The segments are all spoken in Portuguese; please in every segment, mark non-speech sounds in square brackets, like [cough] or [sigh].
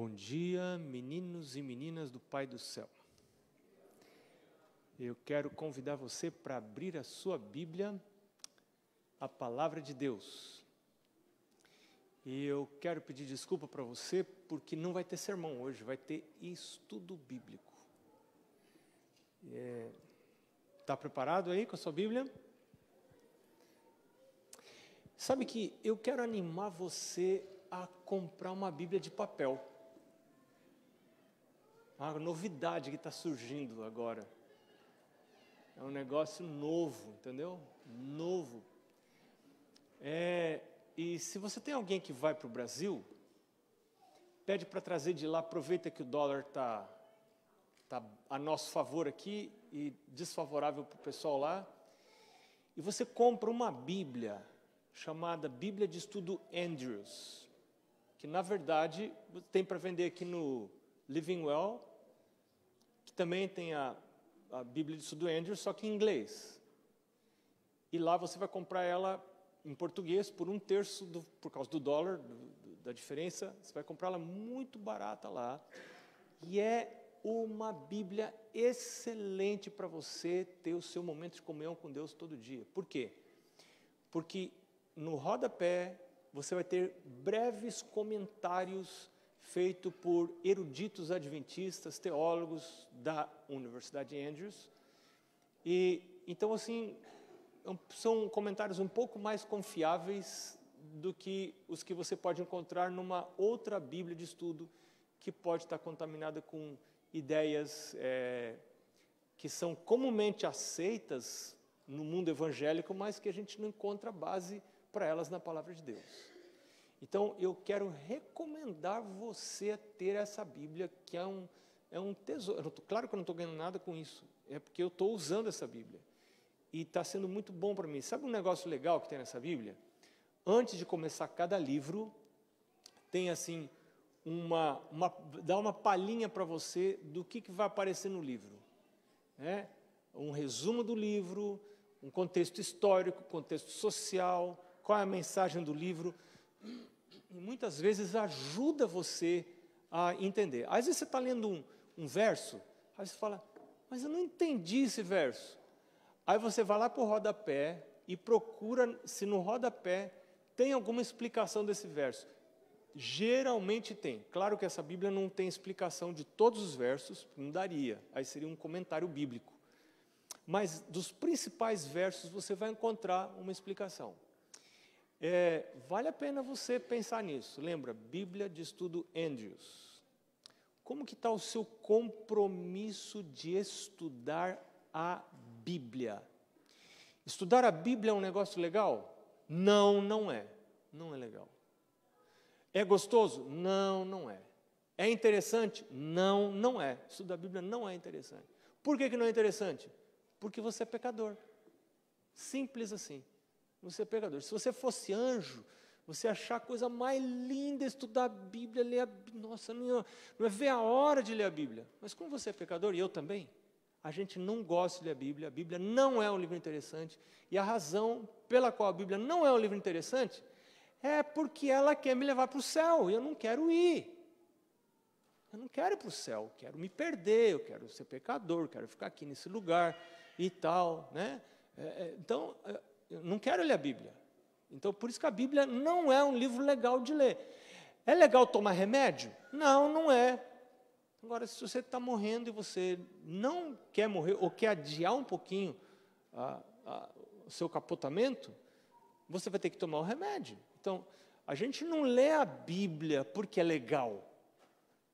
Bom dia, meninos e meninas do Pai do Céu. Eu quero convidar você para abrir a sua Bíblia, a Palavra de Deus. E eu quero pedir desculpa para você, porque não vai ter sermão hoje, vai ter estudo bíblico. Está é, tá preparado aí com a sua Bíblia? Sabe que eu quero animar você a comprar uma Bíblia de papel. É uma novidade que está surgindo agora. É um negócio novo, entendeu? Novo. É, e se você tem alguém que vai para o Brasil, pede para trazer de lá, aproveita que o dólar está tá a nosso favor aqui e desfavorável para o pessoal lá. E você compra uma Bíblia chamada Bíblia de Estudo Andrews, que na verdade tem para vender aqui no Living Well, que também tem a, a Bíblia de do Andrew, só que em inglês. E lá você vai comprar ela em português por um terço, do, por causa do dólar, do, do, da diferença. Você vai comprar ela muito barata lá. E é uma Bíblia excelente para você ter o seu momento de comunhão com Deus todo dia. Por quê? Porque no rodapé você vai ter breves comentários feito por eruditos adventistas, teólogos da Universidade de Andrews. E então assim, são comentários um pouco mais confiáveis do que os que você pode encontrar numa outra Bíblia de estudo que pode estar contaminada com ideias é, que são comumente aceitas no mundo evangélico, mas que a gente não encontra base para elas na palavra de Deus. Então, eu quero recomendar você ter essa Bíblia, que é um, é um tesouro. Claro que eu não estou ganhando nada com isso, é porque eu estou usando essa Bíblia. E está sendo muito bom para mim. Sabe um negócio legal que tem nessa Bíblia? Antes de começar cada livro, tem assim, uma, uma dá uma palhinha para você do que, que vai aparecer no livro. Né? Um resumo do livro, um contexto histórico, contexto social, qual é a mensagem do livro e muitas vezes ajuda você a entender. Às vezes você está lendo um, um verso, aí você fala, mas eu não entendi esse verso. Aí você vai lá para o rodapé e procura se no rodapé tem alguma explicação desse verso. Geralmente tem. Claro que essa Bíblia não tem explicação de todos os versos, não daria. Aí seria um comentário bíblico. Mas dos principais versos você vai encontrar uma explicação. É, vale a pena você pensar nisso. Lembra, Bíblia de Estudo Andrews. Como que está o seu compromisso de estudar a Bíblia? Estudar a Bíblia é um negócio legal? Não, não é. Não é legal. É gostoso? Não, não é. É interessante? Não, não é. Estudar a Bíblia não é interessante. Por que, que não é interessante? Porque você é pecador. Simples assim você é pecador. Se você fosse anjo, você achar a coisa mais linda estudar a Bíblia, ler a Nossa, não é, ver a hora de ler a Bíblia. Mas como você é pecador, e eu também, a gente não gosta de ler a Bíblia, a Bíblia não é um livro interessante, e a razão pela qual a Bíblia não é um livro interessante é porque ela quer me levar para o céu, e eu não quero ir. Eu não quero ir para o céu, eu quero me perder, eu quero ser pecador, eu quero ficar aqui nesse lugar e tal, né? É, é, então, é, eu não quero ler a Bíblia. Então, por isso que a Bíblia não é um livro legal de ler. É legal tomar remédio? Não, não é. Agora, se você está morrendo e você não quer morrer ou quer adiar um pouquinho a, a, o seu capotamento, você vai ter que tomar o remédio. Então, a gente não lê a Bíblia porque é legal.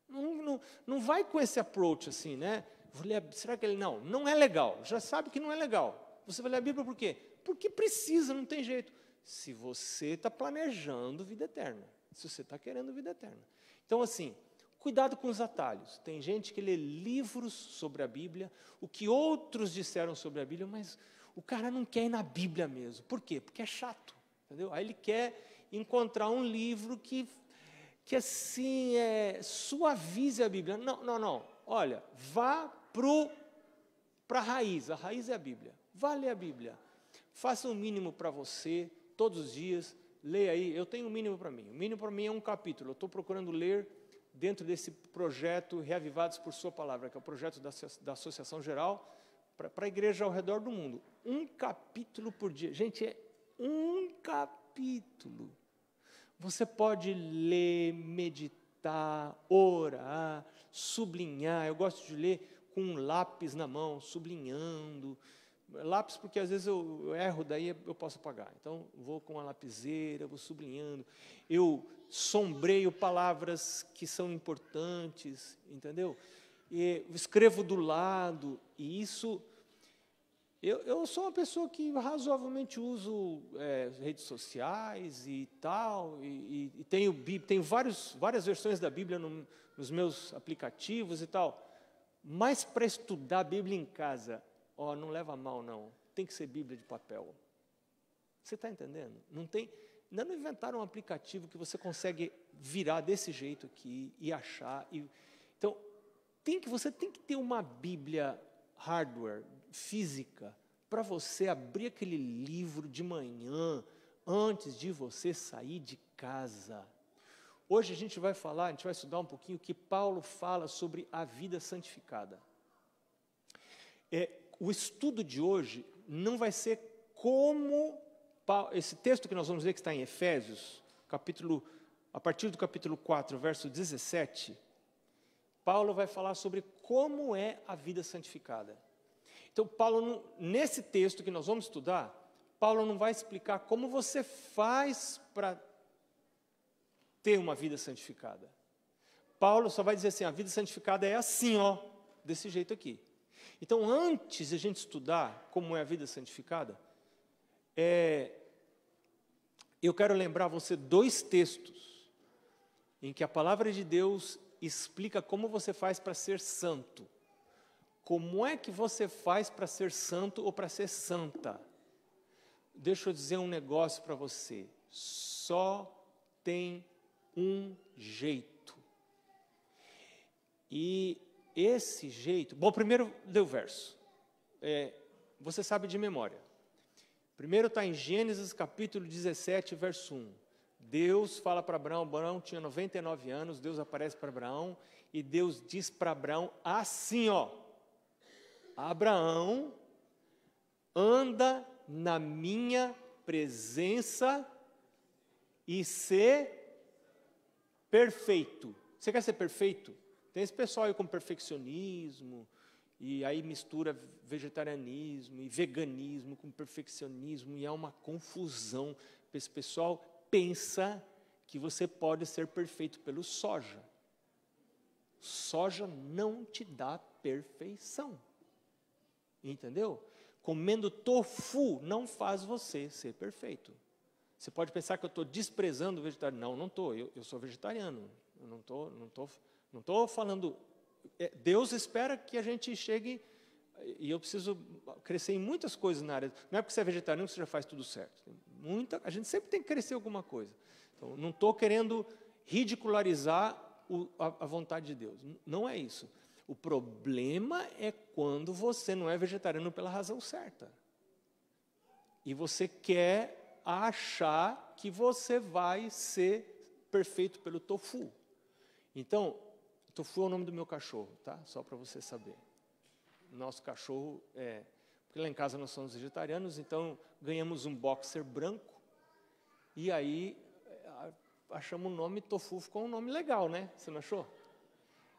Não, não, não vai com esse approach assim, né? Vou ler, será que ele. Não, não é legal. Já sabe que não é legal. Você vai ler a Bíblia por quê? porque precisa, não tem jeito. Se você está planejando vida eterna, se você está querendo vida eterna. Então, assim, cuidado com os atalhos. Tem gente que lê livros sobre a Bíblia, o que outros disseram sobre a Bíblia, mas o cara não quer ir na Bíblia mesmo. Por quê? Porque é chato, entendeu? Aí ele quer encontrar um livro que, que assim, é, suavize a Bíblia. Não, não, não. Olha, vá para a raiz. A raiz é a Bíblia. Vá ler a Bíblia. Faça um mínimo para você, todos os dias. Leia aí, eu tenho um mínimo para mim. O mínimo para mim é um capítulo. Eu estou procurando ler dentro desse projeto Reavivados por Sua Palavra, que é o projeto da, da Associação Geral, para a igreja ao redor do mundo. Um capítulo por dia. Gente, é um capítulo. Você pode ler, meditar, orar, sublinhar. Eu gosto de ler com um lápis na mão, sublinhando, Lápis, porque às vezes eu erro, daí eu posso apagar. Então, vou com a lapiseira, vou sublinhando. Eu sombreio palavras que são importantes, entendeu? E escrevo do lado, e isso. Eu, eu sou uma pessoa que razoavelmente uso é, redes sociais e tal, e, e, e tenho, tenho vários, várias versões da Bíblia no, nos meus aplicativos e tal. Mas para estudar a Bíblia em casa, Ó, oh, não leva mal não, tem que ser Bíblia de papel. Você está entendendo? Não tem, ainda não inventaram um aplicativo que você consegue virar desse jeito aqui e achar. E, então, tem que, você tem que ter uma Bíblia hardware, física, para você abrir aquele livro de manhã, antes de você sair de casa. Hoje a gente vai falar, a gente vai estudar um pouquinho o que Paulo fala sobre a vida santificada. É, o estudo de hoje não vai ser como esse texto que nós vamos ler que está em Efésios, capítulo a partir do capítulo 4, verso 17, Paulo vai falar sobre como é a vida santificada. Então, Paulo, nesse texto que nós vamos estudar, Paulo não vai explicar como você faz para ter uma vida santificada. Paulo só vai dizer assim: a vida santificada é assim, ó, desse jeito aqui. Então, antes de a gente estudar como é a vida santificada, é, eu quero lembrar você dois textos em que a palavra de Deus explica como você faz para ser santo. Como é que você faz para ser santo ou para ser santa? Deixa eu dizer um negócio para você. Só tem um jeito. E esse jeito. Bom, primeiro lê o verso. É, você sabe de memória. Primeiro está em Gênesis capítulo 17, verso 1. Deus fala para Abraão, Abraão tinha 99 anos, Deus aparece para Abraão e Deus diz para Abraão assim, ó: Abraão anda na minha presença e ser perfeito. Você quer ser perfeito? Tem esse pessoal aí com perfeccionismo, e aí mistura vegetarianismo e veganismo com perfeccionismo, e é uma confusão. Esse pessoal pensa que você pode ser perfeito pelo soja. Soja não te dá perfeição. Entendeu? Comendo tofu não faz você ser perfeito. Você pode pensar que eu estou desprezando o vegetariano. Não, não estou. Eu, eu, sou vegetariano. Eu não estou. Não tô não estou falando. É, Deus espera que a gente chegue. E eu preciso crescer em muitas coisas na área. Não é porque você é vegetariano que você já faz tudo certo. Muita, a gente sempre tem que crescer alguma coisa. Então, não estou querendo ridicularizar o, a, a vontade de Deus. Não é isso. O problema é quando você não é vegetariano pela razão certa. E você quer achar que você vai ser perfeito pelo tofu. Então, Tofu é o nome do meu cachorro, tá? Só para você saber. Nosso cachorro é. Porque lá em casa nós somos vegetarianos, então ganhamos um boxer branco. E aí é, achamos o nome Tofu, ficou um nome legal, né? Você não achou?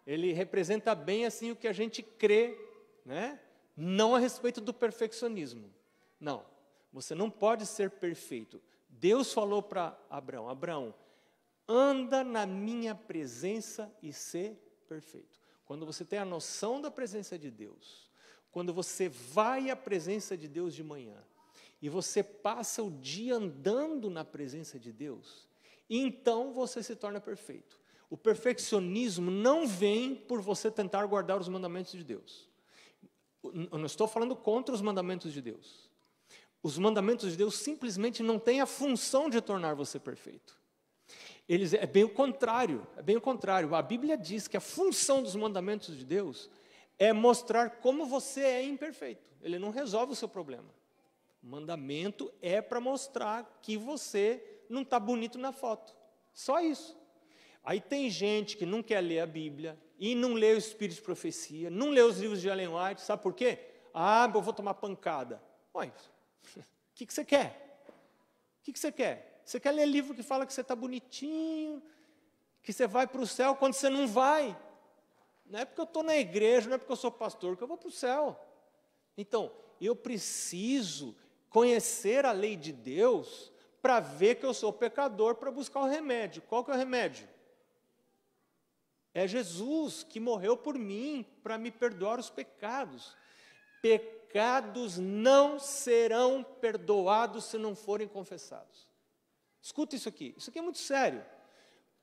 Ele representa bem assim o que a gente crê, né? Não a respeito do perfeccionismo. Não. Você não pode ser perfeito. Deus falou para Abraão: Abraão, anda na minha presença e ser perfeito. Quando você tem a noção da presença de Deus, quando você vai à presença de Deus de manhã e você passa o dia andando na presença de Deus, então você se torna perfeito. O perfeccionismo não vem por você tentar guardar os mandamentos de Deus. Eu não estou falando contra os mandamentos de Deus. Os mandamentos de Deus simplesmente não têm a função de tornar você perfeito. Eles, é bem o contrário, é bem o contrário. A Bíblia diz que a função dos mandamentos de Deus é mostrar como você é imperfeito. Ele não resolve o seu problema. O mandamento é para mostrar que você não está bonito na foto. Só isso. Aí tem gente que não quer ler a Bíblia e não lê o Espírito de Profecia, não lê os livros de Ellen White, sabe por quê? Ah, eu vou tomar pancada. Olha, [laughs] o que, que você quer? O que, que você quer? Você quer ler livro que fala que você está bonitinho, que você vai para o céu quando você não vai. Não é porque eu estou na igreja, não é porque eu sou pastor que eu vou para o céu. Então, eu preciso conhecer a lei de Deus para ver que eu sou pecador para buscar o remédio. Qual que é o remédio? É Jesus que morreu por mim para me perdoar os pecados. Pecados não serão perdoados se não forem confessados. Escuta isso aqui, isso aqui é muito sério.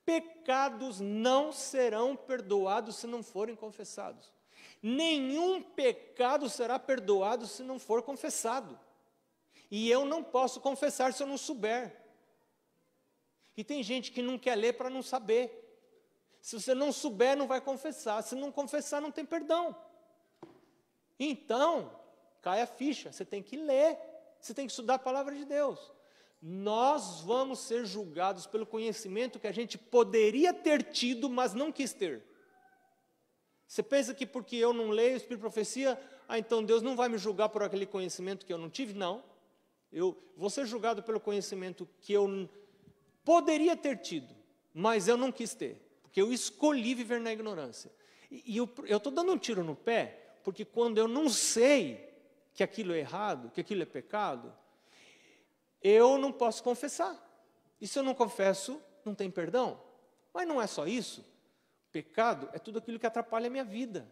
Pecados não serão perdoados se não forem confessados. Nenhum pecado será perdoado se não for confessado. E eu não posso confessar se eu não souber. E tem gente que não quer ler para não saber. Se você não souber, não vai confessar. Se não confessar, não tem perdão. Então, cai a ficha. Você tem que ler. Você tem que estudar a palavra de Deus nós vamos ser julgados pelo conhecimento que a gente poderia ter tido, mas não quis ter. Você pensa que porque eu não leio o Espírito de Profecia, ah, então Deus não vai me julgar por aquele conhecimento que eu não tive? Não. Eu vou ser julgado pelo conhecimento que eu poderia ter tido, mas eu não quis ter, porque eu escolhi viver na ignorância. E, e eu estou dando um tiro no pé, porque quando eu não sei que aquilo é errado, que aquilo é pecado, eu não posso confessar. E se eu não confesso, não tem perdão. Mas não é só isso. Pecado é tudo aquilo que atrapalha a minha vida,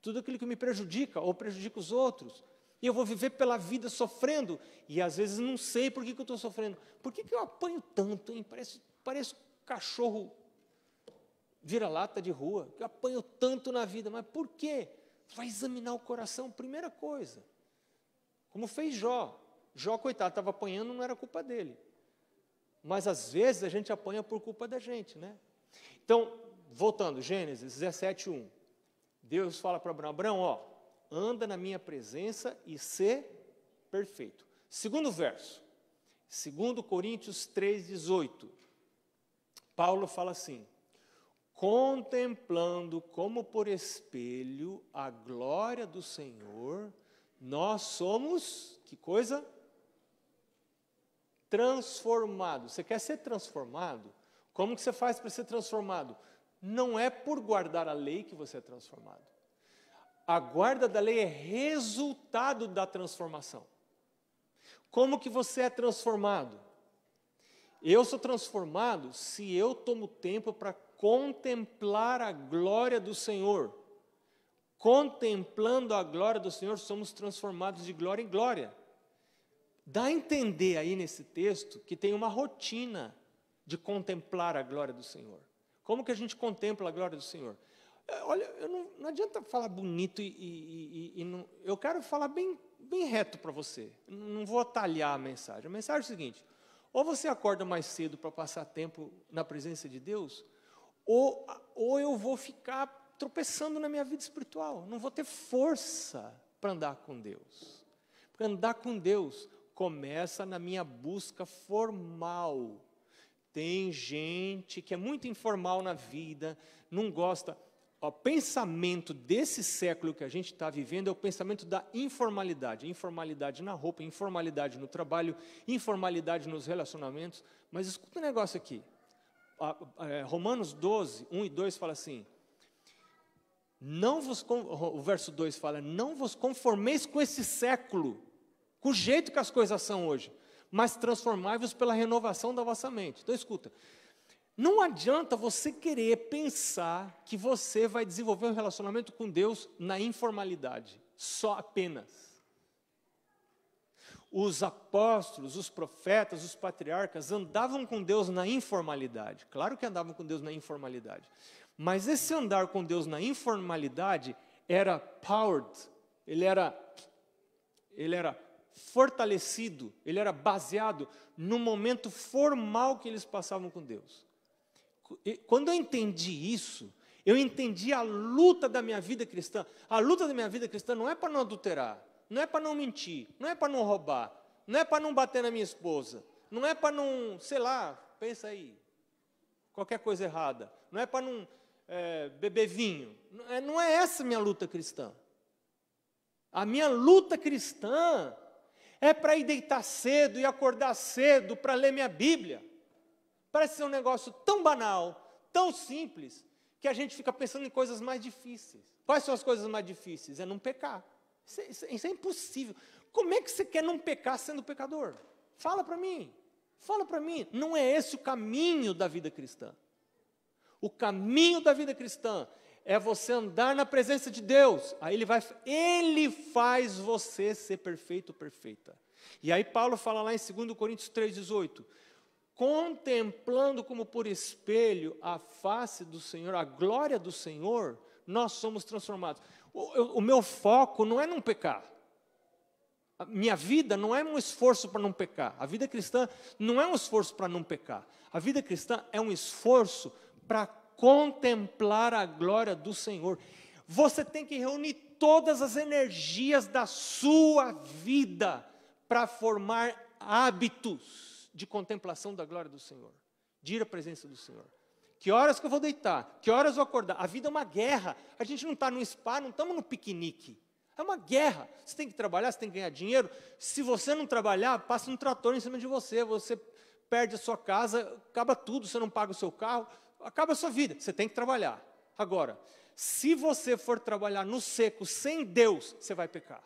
tudo aquilo que me prejudica ou prejudica os outros. E eu vou viver pela vida sofrendo, e às vezes não sei por que, que eu estou sofrendo. Por que, que eu apanho tanto, hein? Parece, parece cachorro vira-lata de rua, que eu apanho tanto na vida, mas por quê? Vai examinar o coração, primeira coisa. Como fez Jó, Jó, coitado, estava apanhando, não era culpa dele. Mas às vezes a gente apanha por culpa da gente, né? Então, voltando, Gênesis 17, 1. Deus fala para Abraão: Abraão, ó, anda na minha presença e ser perfeito. Segundo verso, 2 Coríntios 3, 18. Paulo fala assim: contemplando como por espelho a glória do Senhor, nós somos, que coisa? transformado. Você quer ser transformado? Como que você faz para ser transformado? Não é por guardar a lei que você é transformado. A guarda da lei é resultado da transformação. Como que você é transformado? Eu sou transformado se eu tomo tempo para contemplar a glória do Senhor. Contemplando a glória do Senhor, somos transformados de glória em glória. Dá a entender aí nesse texto que tem uma rotina de contemplar a glória do Senhor. Como que a gente contempla a glória do Senhor? É, olha, não, não, adianta falar bonito e, e, e, e não, eu quero falar bem, bem reto para você. Não vou atalhar a mensagem. A mensagem é a seguinte: ou você acorda mais cedo para passar tempo na presença de Deus, ou, ou eu vou ficar tropeçando na minha vida espiritual. Não vou ter força para andar com Deus. Para andar com Deus, começa na minha busca formal. Tem gente que é muito informal na vida, não gosta. O pensamento desse século que a gente está vivendo é o pensamento da informalidade. Informalidade na roupa, informalidade no trabalho, informalidade nos relacionamentos. Mas escuta um negócio aqui. É, Romanos 12, 1 e 2 fala assim: não vos, o verso 2 fala: Não vos conformeis com esse século, com o jeito que as coisas são hoje, mas transformai-vos pela renovação da vossa mente. Então, escuta, não adianta você querer pensar que você vai desenvolver um relacionamento com Deus na informalidade, só apenas. Os apóstolos, os profetas, os patriarcas andavam com Deus na informalidade. Claro que andavam com Deus na informalidade. Mas esse andar com Deus na informalidade era powered, ele era ele era fortalecido, ele era baseado no momento formal que eles passavam com Deus. Quando eu entendi isso, eu entendi a luta da minha vida cristã. A luta da minha vida cristã não é para não adulterar, não é para não mentir, não é para não roubar, não é para não bater na minha esposa, não é para não, sei lá, pensa aí, qualquer coisa errada, não é para não é, beber vinho. Não é, não é essa minha luta cristã. A minha luta cristã é para ir deitar cedo e acordar cedo para ler minha Bíblia. Parece ser um negócio tão banal, tão simples, que a gente fica pensando em coisas mais difíceis. Quais são as coisas mais difíceis? É não pecar. Isso é, isso é, isso é impossível. Como é que você quer não pecar sendo pecador? Fala para mim. Fala para mim. Não é esse o caminho da vida cristã. O caminho da vida cristã é você andar na presença de Deus. Aí ele vai, ele faz você ser perfeito, perfeita. E aí Paulo fala lá em 2 Coríntios 3:18, contemplando como por espelho a face do Senhor, a glória do Senhor, nós somos transformados. O, eu, o meu foco não é não pecar. A minha vida não é um esforço para não pecar. A vida cristã não é um esforço para não pecar. A vida cristã é um esforço para contemplar a glória do Senhor. Você tem que reunir todas as energias da sua vida para formar hábitos de contemplação da glória do Senhor, de ir à presença do Senhor. Que horas que eu vou deitar? Que horas eu vou acordar? A vida é uma guerra. A gente não está no spa, não estamos no piquenique. É uma guerra. Você tem que trabalhar, você tem que ganhar dinheiro. Se você não trabalhar, passa um trator em cima de você. Você perde a sua casa, acaba tudo, você não paga o seu carro, acaba a sua vida, você tem que trabalhar. Agora, se você for trabalhar no seco, sem Deus, você vai pecar.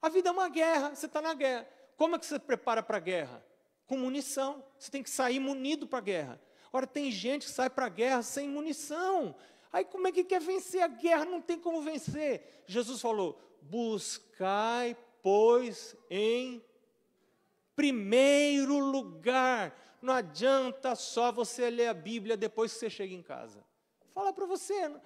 A vida é uma guerra, você está na guerra. Como é que você prepara para a guerra? Com munição. Você tem que sair munido para a guerra. Agora tem gente que sai para a guerra sem munição. Aí como é que quer vencer a guerra? Não tem como vencer. Jesus falou: buscai, pois, em primeiro lugar não adianta só você ler a Bíblia depois que você chega em casa. Fala para você, não,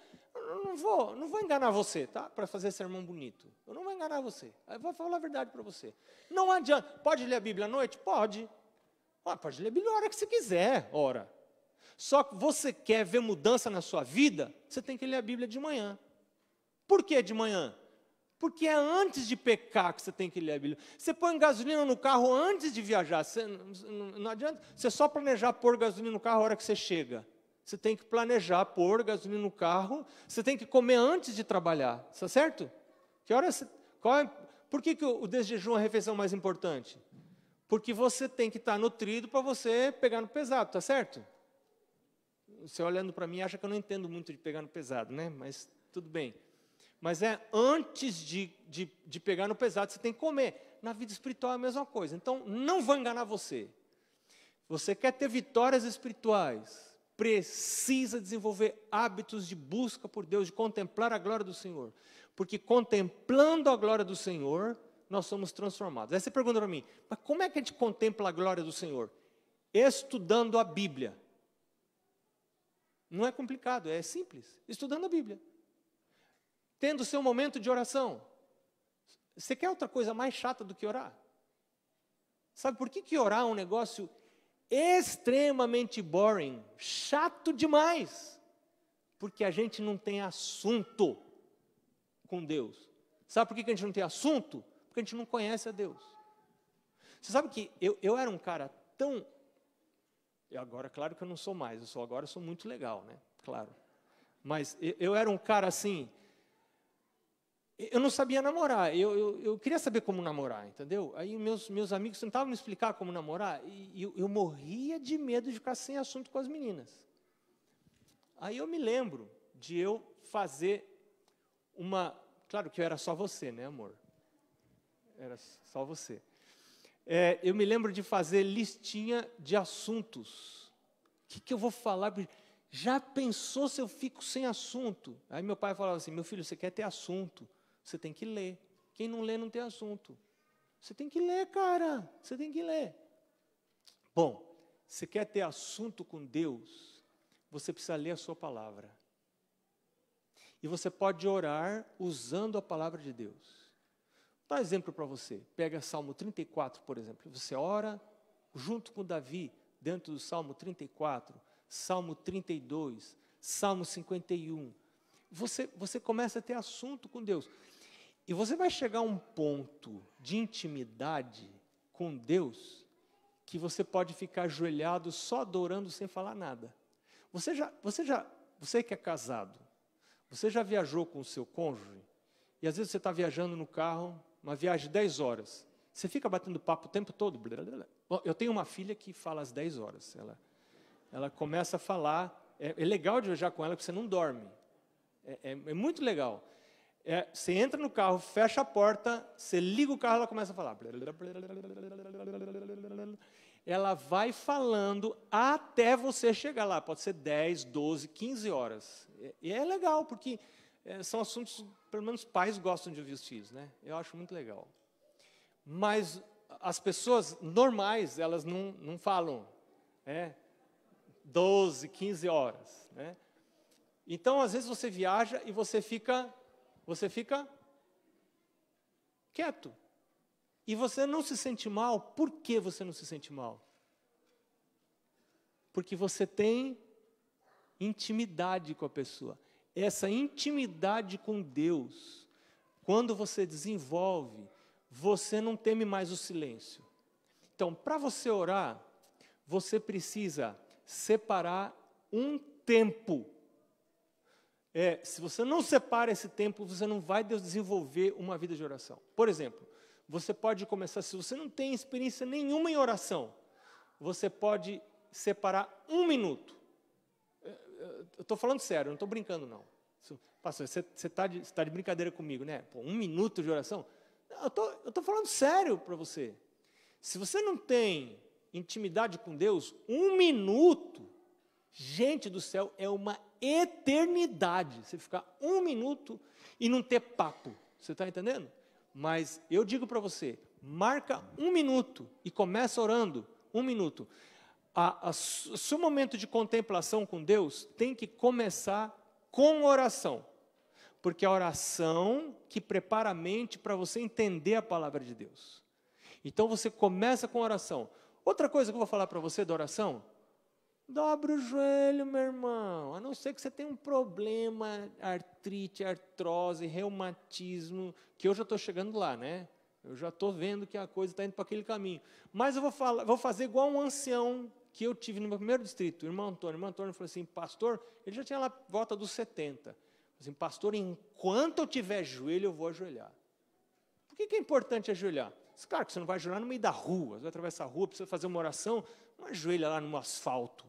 não, vou, não vou enganar você, tá? Para fazer sermão bonito. Eu não vou enganar você. Eu vou falar a verdade para você. Não adianta. Pode ler a Bíblia à noite? Pode. Ah, pode ler a Bíblia a hora que você quiser, hora. Só que você quer ver mudança na sua vida, você tem que ler a Bíblia de manhã. Por que de manhã? Porque é antes de pecar que você tem que ler a Bíblia. Você põe gasolina no carro antes de viajar. Você, não, não adianta você só planejar pôr gasolina no carro a hora que você chega. Você tem que planejar pôr gasolina no carro. Você tem que comer antes de trabalhar. Está certo? Que hora você, qual é, por que, que o, o desjejum é a refeição mais importante? Porque você tem que estar nutrido para você pegar no pesado, está certo? Você olhando para mim acha que eu não entendo muito de pegar no pesado, né? Mas tudo bem. Mas é antes de, de, de pegar no pesado, você tem que comer. Na vida espiritual é a mesma coisa. Então, não vou enganar você. Você quer ter vitórias espirituais, precisa desenvolver hábitos de busca por Deus, de contemplar a glória do Senhor. Porque contemplando a glória do Senhor, nós somos transformados. Aí você é pergunta para mim, mas como é que a gente contempla a glória do Senhor? Estudando a Bíblia. Não é complicado, é simples. Estudando a Bíblia tendo seu momento de oração. Você quer outra coisa mais chata do que orar? Sabe por que, que orar é um negócio extremamente boring, chato demais? Porque a gente não tem assunto com Deus. Sabe por que, que a gente não tem assunto? Porque a gente não conhece a Deus. Você sabe que eu, eu era um cara tão. Eu agora, claro que eu não sou mais, eu sou agora eu sou muito legal, né? Claro. Mas eu, eu era um cara assim, eu não sabia namorar, eu, eu, eu, queria saber como namorar, entendeu? Aí meus, meus amigos tentavam me explicar como namorar, e eu, eu morria de medo de ficar sem assunto com as meninas. Aí eu me lembro de eu fazer uma. Claro que eu era só você, né, amor? Era só você. É, eu me lembro de fazer listinha de assuntos. O que, que eu vou falar? Já pensou se eu fico sem assunto? Aí meu pai falava assim: meu filho, você quer ter assunto. Você tem que ler. Quem não lê não tem assunto. Você tem que ler, cara. Você tem que ler. Bom, se quer ter assunto com Deus, você precisa ler a sua palavra. E você pode orar usando a palavra de Deus. Vou dar um exemplo para você. Pega Salmo 34, por exemplo. Você ora junto com Davi, dentro do Salmo 34, Salmo 32, Salmo 51. Você, você começa a ter assunto com Deus. E você vai chegar a um ponto de intimidade com Deus que você pode ficar ajoelhado só adorando sem falar nada. Você já, você já, você que é casado, você já viajou com o seu cônjuge? E às vezes você está viajando no carro, uma viagem de 10 horas. Você fica batendo papo o tempo todo. Bom, eu tenho uma filha que fala às 10 horas. Ela, ela começa a falar. É, é legal de viajar com ela, porque você não dorme. é, é, é muito legal. É, você entra no carro, fecha a porta, você liga o carro, ela começa a falar. Ela vai falando até você chegar lá. Pode ser 10, 12, 15 horas. E é legal, porque é, são assuntos, pelo menos pais gostam de ouvir os filhos, né? Eu acho muito legal. Mas as pessoas normais, elas não, não falam né? 12, 15 horas. Né? Então, às vezes, você viaja e você fica você fica quieto. E você não se sente mal. Por que você não se sente mal? Porque você tem intimidade com a pessoa. Essa intimidade com Deus, quando você desenvolve, você não teme mais o silêncio. Então, para você orar, você precisa separar um tempo é, se você não separa esse tempo, você não vai desenvolver uma vida de oração. Por exemplo, você pode começar, se você não tem experiência nenhuma em oração, você pode separar um minuto. É, é, eu estou falando sério, não estou brincando, não. Pastor, você está de, tá de, brincadeira comigo, né? Pô, um minuto de oração? Eu tô, estou falando sério para você. Se você não tem intimidade com Deus, um minuto, gente do céu, é uma eternidade. Você ficar um minuto e não ter papo. Você está entendendo? Mas eu digo para você, marca um minuto e começa orando um minuto. A, a, seu momento de contemplação com Deus tem que começar com oração, porque é a oração que prepara a mente para você entender a palavra de Deus. Então você começa com oração. Outra coisa que eu vou falar para você da oração Dobra o joelho, meu irmão. A não ser que você tenha um problema, artrite, artrose, reumatismo, que eu já estou chegando lá, né? Eu já estou vendo que a coisa está indo para aquele caminho. Mas eu vou, falar, vou fazer igual um ancião que eu tive no meu primeiro distrito, o irmão Antônio. O irmão Antônio falou assim, pastor, ele já tinha lá volta dos 70. Assim, pastor, enquanto eu tiver joelho, eu vou ajoelhar. Por que, que é importante ajoelhar? Claro que você não vai ajoelhar no meio da rua, você vai atravessar a rua, precisa fazer uma oração, não ajoelha lá no asfalto.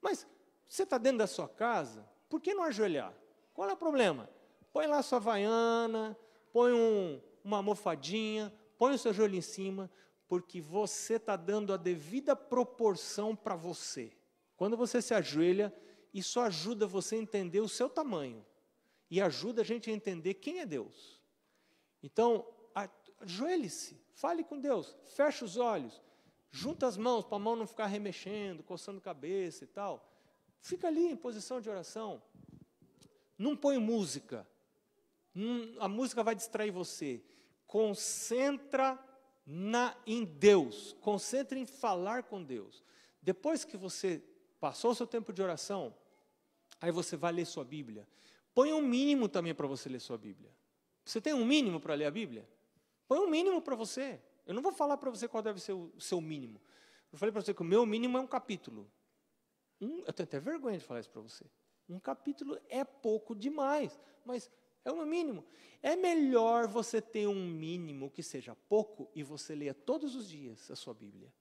Mas você está dentro da sua casa, por que não ajoelhar? Qual é o problema? Põe lá sua vaiana, põe um, uma almofadinha, põe o seu joelho em cima, porque você está dando a devida proporção para você. Quando você se ajoelha, isso ajuda você a entender o seu tamanho e ajuda a gente a entender quem é Deus. Então, ajoelhe-se, fale com Deus, feche os olhos junta as mãos para a mão não ficar remexendo, coçando cabeça e tal. Fica ali em posição de oração. Não põe música. Hum, a música vai distrair você. Concentra na, em Deus. Concentre em falar com Deus. Depois que você passou o seu tempo de oração, aí você vai ler sua Bíblia. Põe um mínimo também para você ler sua Bíblia. Você tem um mínimo para ler a Bíblia? Põe um mínimo para você. Eu não vou falar para você qual deve ser o seu mínimo. Eu falei para você que o meu mínimo é um capítulo. Um, eu tenho até vergonha de falar isso para você. Um capítulo é pouco demais, mas é o meu mínimo. É melhor você ter um mínimo que seja pouco e você leia todos os dias a sua Bíblia,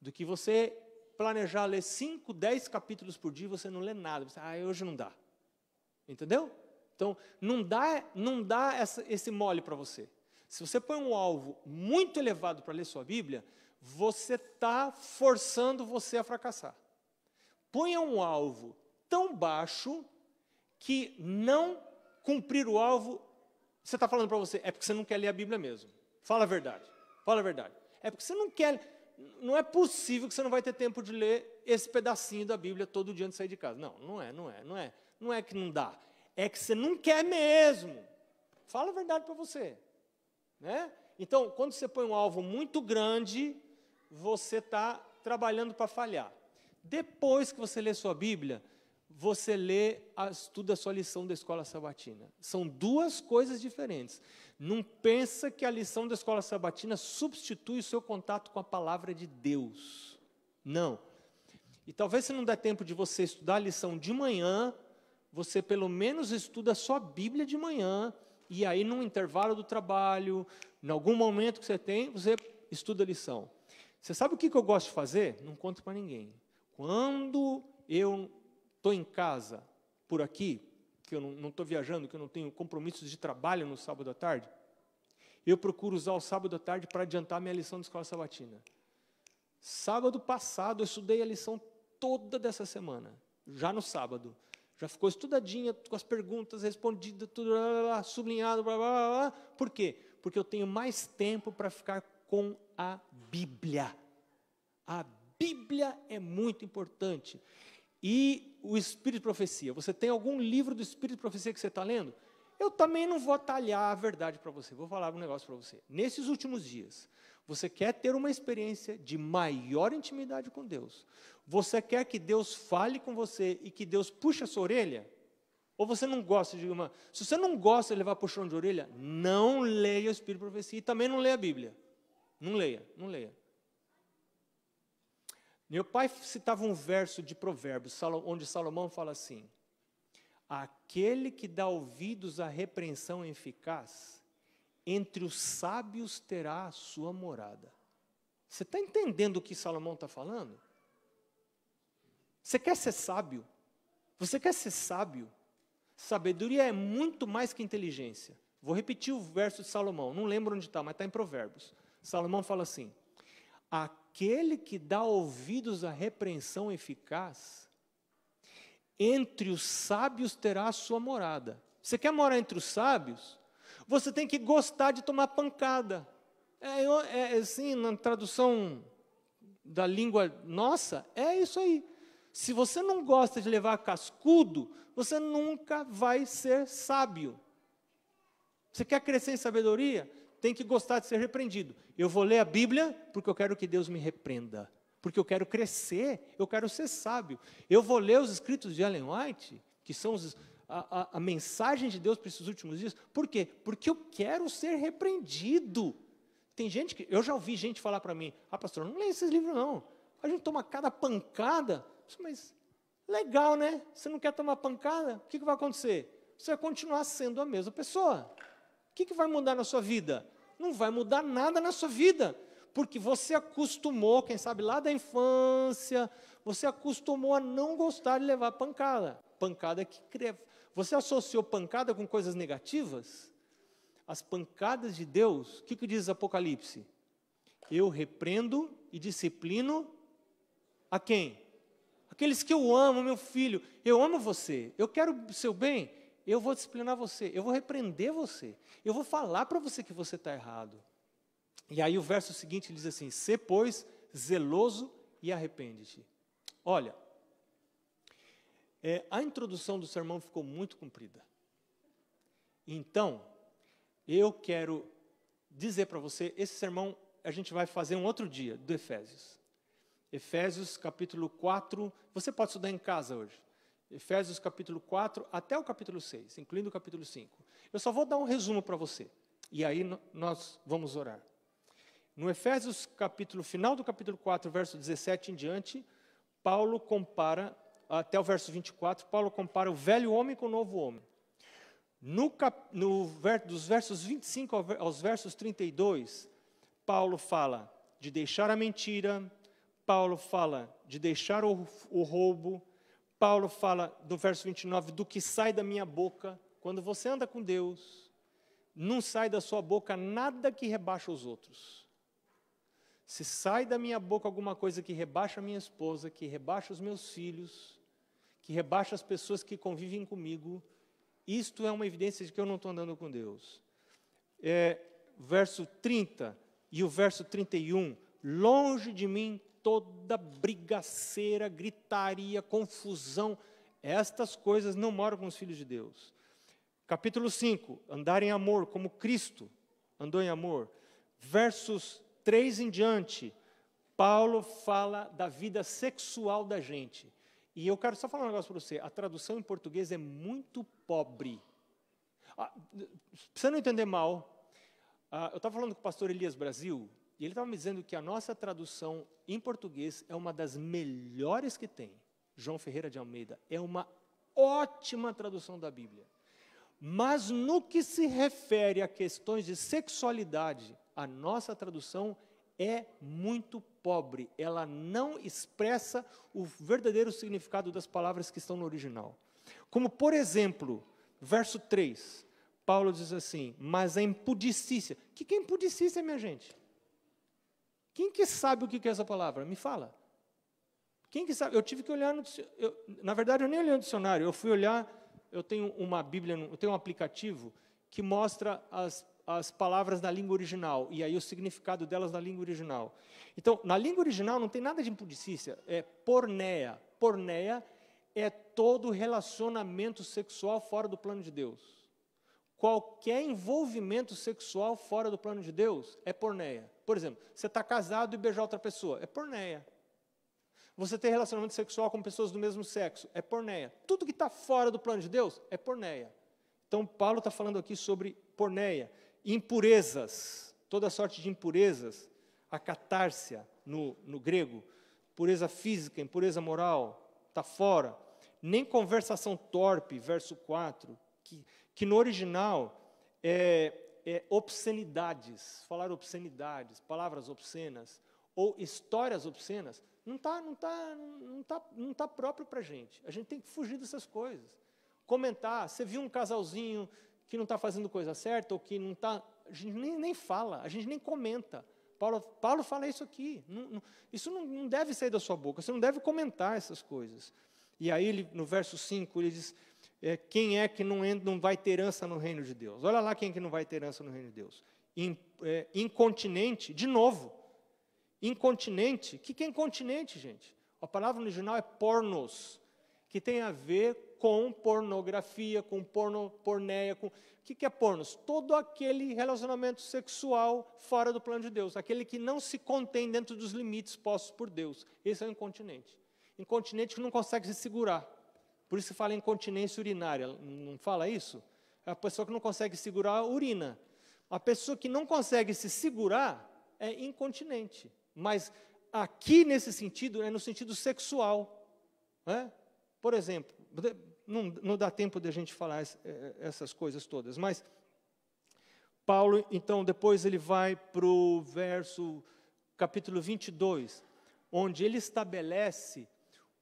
do que você planejar ler 5, 10 capítulos por dia e você não lê nada. Você, ah, hoje não dá. Entendeu? Então, não dá, não dá essa, esse mole para você. Se você põe um alvo muito elevado para ler sua Bíblia, você está forçando você a fracassar. Ponha um alvo tão baixo que não cumprir o alvo, você está falando para você, é porque você não quer ler a Bíblia mesmo. Fala a verdade, fala a verdade. É porque você não quer, não é possível que você não vai ter tempo de ler esse pedacinho da Bíblia todo dia antes de sair de casa. Não, não é, não é, não é. Não é que não dá, é que você não quer mesmo. Fala a verdade para você. Né? Então, quando você põe um alvo muito grande, você está trabalhando para falhar. Depois que você lê sua Bíblia, você lê, estuda a sua lição da escola sabatina. São duas coisas diferentes. Não pensa que a lição da escola sabatina substitui o seu contato com a palavra de Deus. Não. E talvez se não der tempo de você estudar a lição de manhã, você pelo menos estuda a sua Bíblia de manhã e aí, num intervalo do trabalho, em algum momento que você tem, você estuda a lição. Você sabe o que, que eu gosto de fazer? Não conto para ninguém. Quando eu estou em casa, por aqui, que eu não estou viajando, que eu não tenho compromissos de trabalho no sábado à tarde, eu procuro usar o sábado à tarde para adiantar minha lição de escola sabatina. Sábado passado, eu estudei a lição toda dessa semana, já no sábado. Já ficou estudadinha, com as perguntas respondidas, tudo lá, lá, sublinhado, blá, blá, blá, Por quê? Porque eu tenho mais tempo para ficar com a Bíblia. A Bíblia é muito importante. E o Espírito de Profecia. Você tem algum livro do Espírito de Profecia que você está lendo? Eu também não vou atalhar a verdade para você. Vou falar um negócio para você. Nesses últimos dias, você quer ter uma experiência de maior intimidade com Deus? Você quer que Deus fale com você e que Deus puxe a sua orelha? Ou você não gosta de uma. Se você não gosta de levar puxão de orelha, não leia o Espírito de Profecia e também não leia a Bíblia. Não leia, não leia. Meu pai citava um verso de Provérbios, onde Salomão fala assim: Aquele que dá ouvidos à repreensão eficaz, entre os sábios terá a sua morada. Você está entendendo o que Salomão está falando? Você quer ser sábio? Você quer ser sábio? Sabedoria é muito mais que inteligência. Vou repetir o verso de Salomão, não lembro onde está, mas está em Provérbios. Salomão fala assim: Aquele que dá ouvidos à repreensão eficaz, entre os sábios terá a sua morada. Você quer morar entre os sábios? Você tem que gostar de tomar pancada. É, é, é assim, na tradução da língua nossa, é isso aí. Se você não gosta de levar cascudo, você nunca vai ser sábio. Você quer crescer em sabedoria? Tem que gostar de ser repreendido. Eu vou ler a Bíblia porque eu quero que Deus me repreenda. Porque eu quero crescer, eu quero ser sábio. Eu vou ler os escritos de Ellen White, que são os, a, a, a mensagem de Deus para esses últimos dias. Por quê? Porque eu quero ser repreendido. Tem gente que. Eu já ouvi gente falar para mim: ah, pastor, não leia esses livros, não. A gente toma cada pancada. Mas legal, né? Você não quer tomar pancada? O que, que vai acontecer? Você vai continuar sendo a mesma pessoa. O que, que vai mudar na sua vida? Não vai mudar nada na sua vida. Porque você acostumou, quem sabe lá da infância, você acostumou a não gostar de levar pancada. Pancada que você associou pancada com coisas negativas? As pancadas de Deus, o que, que diz Apocalipse? Eu repreendo e disciplino a quem? Aqueles que eu amo, meu filho, eu amo você, eu quero o seu bem, eu vou disciplinar você, eu vou repreender você, eu vou falar para você que você está errado. E aí o verso seguinte diz assim: Se, pois, zeloso e arrepende-te. Olha, é, a introdução do sermão ficou muito comprida. Então, eu quero dizer para você, esse sermão a gente vai fazer um outro dia, do Efésios. Efésios capítulo 4, você pode estudar em casa hoje. Efésios capítulo 4 até o capítulo 6, incluindo o capítulo 5. Eu só vou dar um resumo para você, e aí nós vamos orar. No Efésios capítulo, final do capítulo 4, verso 17 em diante, Paulo compara até o verso 24, Paulo compara o velho homem com o novo homem. No cap, no, dos versos 25 aos versos 32, Paulo fala de deixar a mentira, Paulo fala de deixar o, o roubo, Paulo fala no verso 29 do que sai da minha boca. Quando você anda com Deus, não sai da sua boca nada que rebaixa os outros. Se sai da minha boca alguma coisa que rebaixa a minha esposa, que rebaixa os meus filhos, que rebaixa as pessoas que convivem comigo, isto é uma evidência de que eu não estou andando com Deus. É, verso 30 e o verso 31, longe de mim toda brigaceira, gritaria, confusão, estas coisas não moram com os filhos de Deus. Capítulo 5, andar em amor como Cristo andou em amor. Versos 3 em diante, Paulo fala da vida sexual da gente. E eu quero só falar um negócio para você: a tradução em português é muito pobre. Ah, você não entender mal, ah, eu estava falando com o pastor Elias Brasil, e ele estava me dizendo que a nossa tradução em português é uma das melhores que tem. João Ferreira de Almeida é uma ótima tradução da Bíblia. Mas no que se refere a questões de sexualidade, a nossa tradução é é muito pobre, ela não expressa o verdadeiro significado das palavras que estão no original. Como, por exemplo, verso 3, Paulo diz assim: Mas a impudicícia. O que, que é impudicícia, minha gente? Quem que sabe o que, que é essa palavra? Me fala. Quem que sabe? Eu tive que olhar no eu, Na verdade, eu nem olhei no dicionário, eu fui olhar. Eu tenho uma Bíblia, eu tenho um aplicativo que mostra as as palavras na língua original e aí o significado delas na língua original. Então, na língua original não tem nada de impudicícia, é porneia. Porneia é todo relacionamento sexual fora do plano de Deus. Qualquer envolvimento sexual fora do plano de Deus é porneia. Por exemplo, você está casado e beijar outra pessoa, é porneia. Você ter relacionamento sexual com pessoas do mesmo sexo, é porneia. Tudo que está fora do plano de Deus é porneia. Então, Paulo está falando aqui sobre porneia impurezas, toda sorte de impurezas, a catársia no, no grego, pureza física, impureza moral, está fora. Nem conversação torpe, verso 4, que, que no original é, é obscenidades, falar obscenidades, palavras obscenas, ou histórias obscenas, não está não tá, não tá, não tá próprio para a gente. A gente tem que fugir dessas coisas. Comentar, você viu um casalzinho que não está fazendo coisa certa ou que não está. A gente nem, nem fala, a gente nem comenta. Paulo, Paulo fala isso aqui. Não, não, isso não, não deve sair da sua boca, você não deve comentar essas coisas. E aí, ele, no verso 5, ele diz: é, Quem é que não, não vai ter herança no reino de Deus? Olha lá quem é que não vai ter herança no reino de Deus. In, é, incontinente, de novo. Incontinente, o que, que é incontinente, gente? A palavra original é pornos que tem a ver com pornografia, com porno, porneia, com... O que, que é pornos? Todo aquele relacionamento sexual fora do plano de Deus, aquele que não se contém dentro dos limites postos por Deus. Esse é o incontinente. Incontinente que não consegue se segurar. Por isso se fala incontinência urinária, não fala isso? É a pessoa que não consegue segurar, a urina. A pessoa que não consegue se segurar é incontinente. Mas aqui, nesse sentido, é no sentido sexual. Né? Por exemplo, não, não dá tempo de a gente falar é, é, essas coisas todas, mas Paulo, então, depois ele vai para o verso, capítulo 22, onde ele estabelece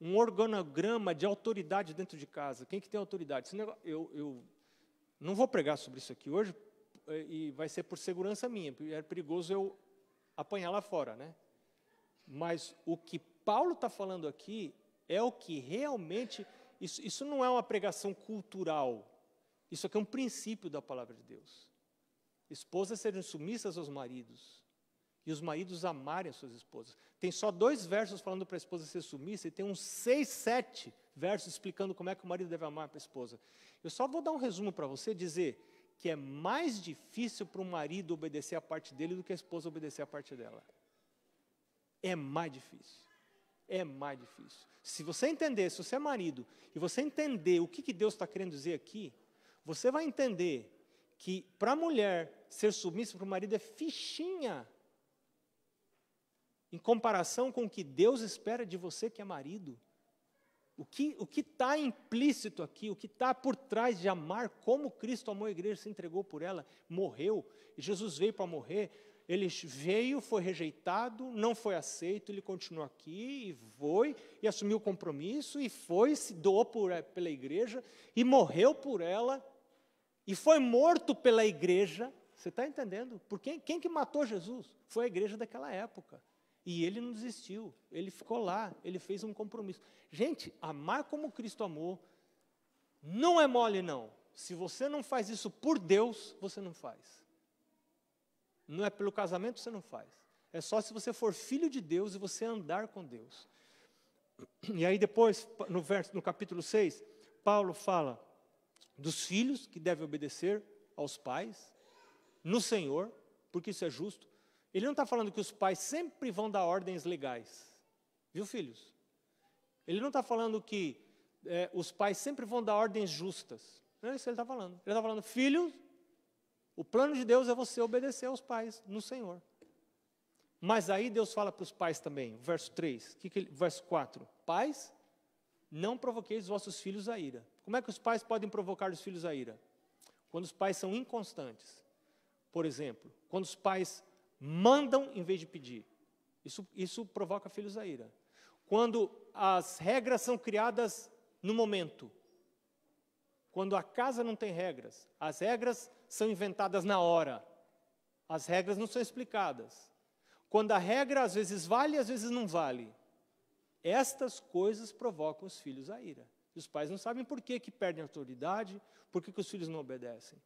um organograma de autoridade dentro de casa. Quem que tem autoridade? Negócio, eu, eu, não vou pregar sobre isso aqui hoje, é, e vai ser por segurança minha, porque é perigoso eu apanhar lá fora, né? Mas o que Paulo está falando aqui é o que realmente. Isso, isso não é uma pregação cultural. Isso aqui é um princípio da palavra de Deus. Esposas serem submissas aos maridos. E os maridos amarem as suas esposas. Tem só dois versos falando para a esposa ser submissa, e tem uns seis, sete versos explicando como é que o marido deve amar para a esposa. Eu só vou dar um resumo para você dizer que é mais difícil para o marido obedecer a parte dele do que a esposa obedecer a parte dela. É mais difícil é mais difícil. Se você entender, se você é marido, e você entender o que, que Deus está querendo dizer aqui, você vai entender que para a mulher ser submissa para o marido é fichinha em comparação com o que Deus espera de você que é marido. O que o está implícito aqui, o que está por trás de amar como Cristo amou a igreja, se entregou por ela, morreu, e Jesus veio para morrer, ele veio, foi rejeitado, não foi aceito, ele continuou aqui e foi, e assumiu o compromisso, e foi, se doou por, eh, pela igreja, e morreu por ela, e foi morto pela igreja. Você está entendendo? Por quem, quem que matou Jesus? Foi a igreja daquela época. E ele não desistiu, ele ficou lá, ele fez um compromisso. Gente, amar como Cristo amou não é mole, não. Se você não faz isso por Deus, você não faz. Não é pelo casamento que você não faz. É só se você for filho de Deus e você andar com Deus. E aí depois, no, verso, no capítulo 6, Paulo fala dos filhos que devem obedecer aos pais, no Senhor, porque isso é justo. Ele não está falando que os pais sempre vão dar ordens legais, viu, filhos? Ele não está falando que é, os pais sempre vão dar ordens justas. Não é isso que ele está falando. Ele está falando, filhos, o plano de Deus é você obedecer aos pais no Senhor. Mas aí Deus fala para os pais também, verso 3, que que, verso 4: Pais, não provoqueis vossos filhos à ira. Como é que os pais podem provocar os filhos à ira? Quando os pais são inconstantes. Por exemplo, quando os pais mandam em vez de pedir. Isso, isso provoca filhos à ira. Quando as regras são criadas no momento. Quando a casa não tem regras, as regras são inventadas na hora. As regras não são explicadas. Quando a regra às vezes vale, às vezes não vale. Estas coisas provocam os filhos à ira. E os pais não sabem por que, que perdem autoridade, por que, que os filhos não obedecem.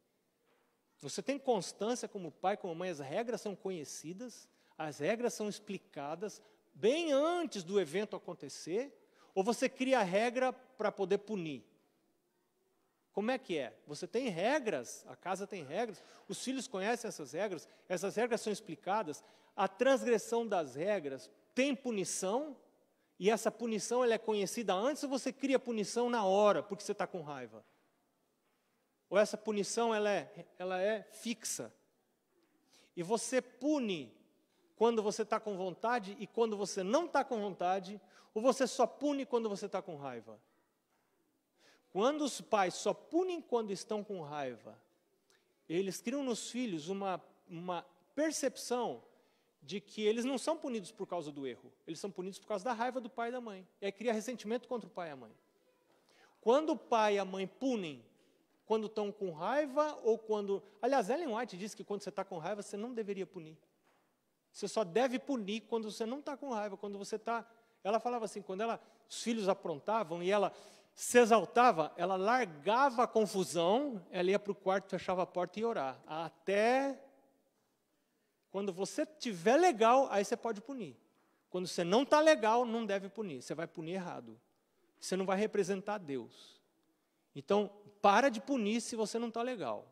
Você tem constância como pai, como mãe, as regras são conhecidas, as regras são explicadas bem antes do evento acontecer, ou você cria a regra para poder punir? Como é que é? Você tem regras, a casa tem regras, os filhos conhecem essas regras, essas regras são explicadas, a transgressão das regras tem punição, e essa punição ela é conhecida antes ou você cria punição na hora, porque você está com raiva? Ou essa punição ela é, ela é fixa? E você pune quando você está com vontade e quando você não está com vontade, ou você só pune quando você está com raiva? Quando os pais só punem quando estão com raiva, eles criam nos filhos uma, uma percepção de que eles não são punidos por causa do erro, eles são punidos por causa da raiva do pai e da mãe. E é aí cria ressentimento contra o pai e a mãe. Quando o pai e a mãe punem, quando estão com raiva ou quando. Aliás, Ellen White disse que quando você está com raiva, você não deveria punir. Você só deve punir quando você não está com raiva, quando você está. Ela falava assim, quando ela, os filhos aprontavam e ela se exaltava, ela largava a confusão, ela ia para o quarto, fechava a porta e ia orar. Até quando você tiver legal, aí você pode punir. Quando você não está legal, não deve punir. Você vai punir errado. Você não vai representar Deus. Então, para de punir se você não está legal.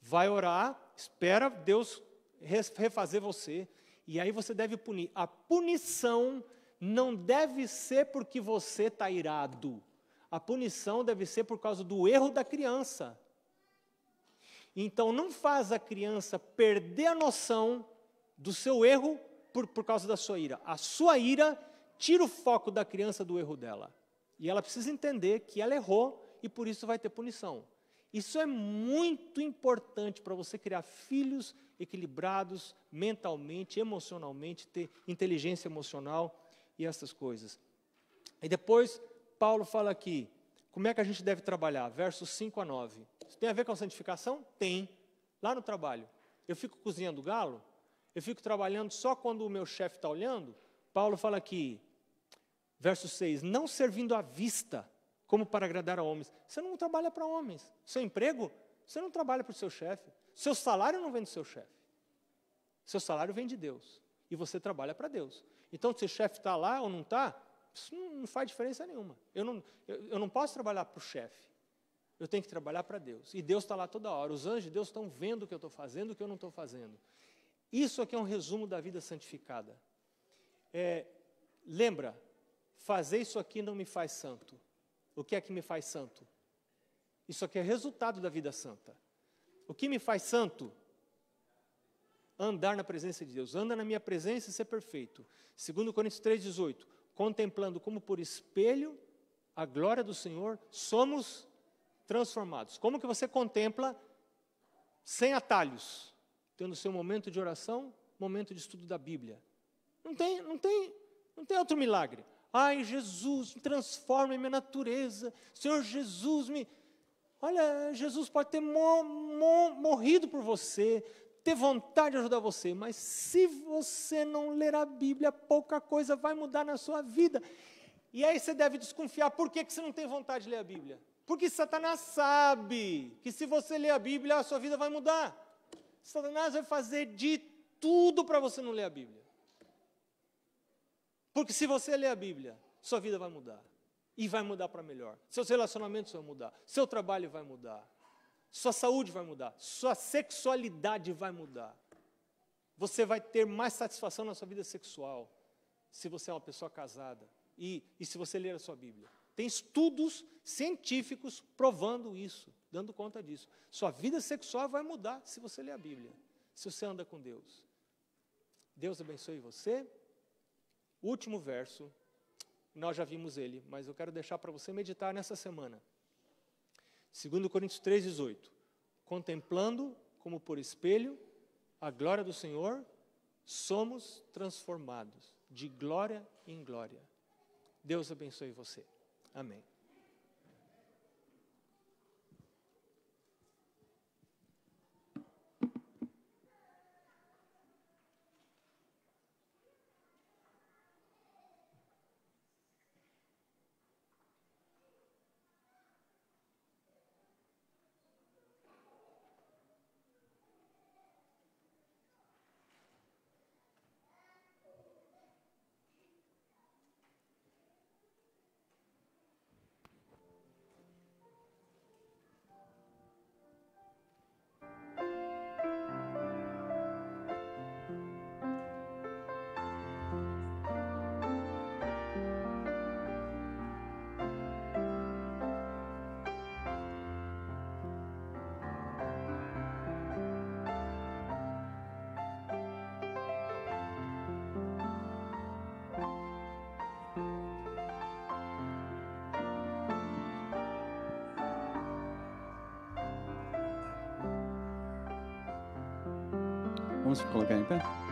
Vai orar, espera Deus refazer você. E aí você deve punir. A punição não deve ser porque você está irado a punição deve ser por causa do erro da criança. Então, não faz a criança perder a noção do seu erro por, por causa da sua ira. A sua ira tira o foco da criança do erro dela. E ela precisa entender que ela errou e por isso vai ter punição. Isso é muito importante para você criar filhos equilibrados mentalmente, emocionalmente, ter inteligência emocional e essas coisas. E depois, Paulo fala aqui, como é que a gente deve trabalhar? Versos 5 a 9. Isso tem a ver com a santificação? Tem. Lá no trabalho. Eu fico cozinhando galo? Eu fico trabalhando só quando o meu chefe está olhando? Paulo fala aqui, verso 6, não servindo à vista, como para agradar a homens. Você não trabalha para homens. Seu emprego, você não trabalha para o seu chefe. Seu salário não vem do seu chefe. Seu salário vem de Deus. E você trabalha para Deus. Então, se o chefe está lá ou não está, isso não faz diferença nenhuma. Eu não, eu, eu não posso trabalhar para o chefe. Eu tenho que trabalhar para Deus. E Deus está lá toda hora. Os anjos de Deus estão vendo o que eu estou fazendo, o que eu não estou fazendo. Isso aqui é um resumo da vida santificada. É, lembra, fazer isso aqui não me faz santo. O que é que me faz santo? Isso aqui é resultado da vida santa. O que me faz santo? Andar na presença de Deus. Anda na minha presença e ser perfeito. 2 Coríntios 3,18 contemplando como por espelho a glória do Senhor, somos transformados. Como que você contempla sem atalhos, tendo seu momento de oração, momento de estudo da Bíblia? Não tem, não tem, não tem outro milagre. Ai, Jesus, transforma minha natureza. Senhor Jesus, me Olha, Jesus pode ter mo, mo, morrido por você, ter vontade de ajudar você, mas se você não ler a Bíblia, pouca coisa vai mudar na sua vida. E aí você deve desconfiar, por que, que você não tem vontade de ler a Bíblia? Porque Satanás sabe que se você ler a Bíblia, a sua vida vai mudar. Satanás vai fazer de tudo para você não ler a Bíblia. Porque se você ler a Bíblia, sua vida vai mudar. E vai mudar para melhor. Seus relacionamentos vão mudar. Seu trabalho vai mudar. Sua saúde vai mudar, sua sexualidade vai mudar. Você vai ter mais satisfação na sua vida sexual se você é uma pessoa casada e, e se você ler a sua Bíblia. Tem estudos científicos provando isso, dando conta disso. Sua vida sexual vai mudar se você ler a Bíblia, se você anda com Deus. Deus abençoe você. Último verso, nós já vimos ele, mas eu quero deixar para você meditar nessa semana. 2 Coríntios 3,18. Contemplando, como por espelho, a glória do Senhor, somos transformados de glória em glória. Deus abençoe você. Amém. Vamos colocar em então? pé?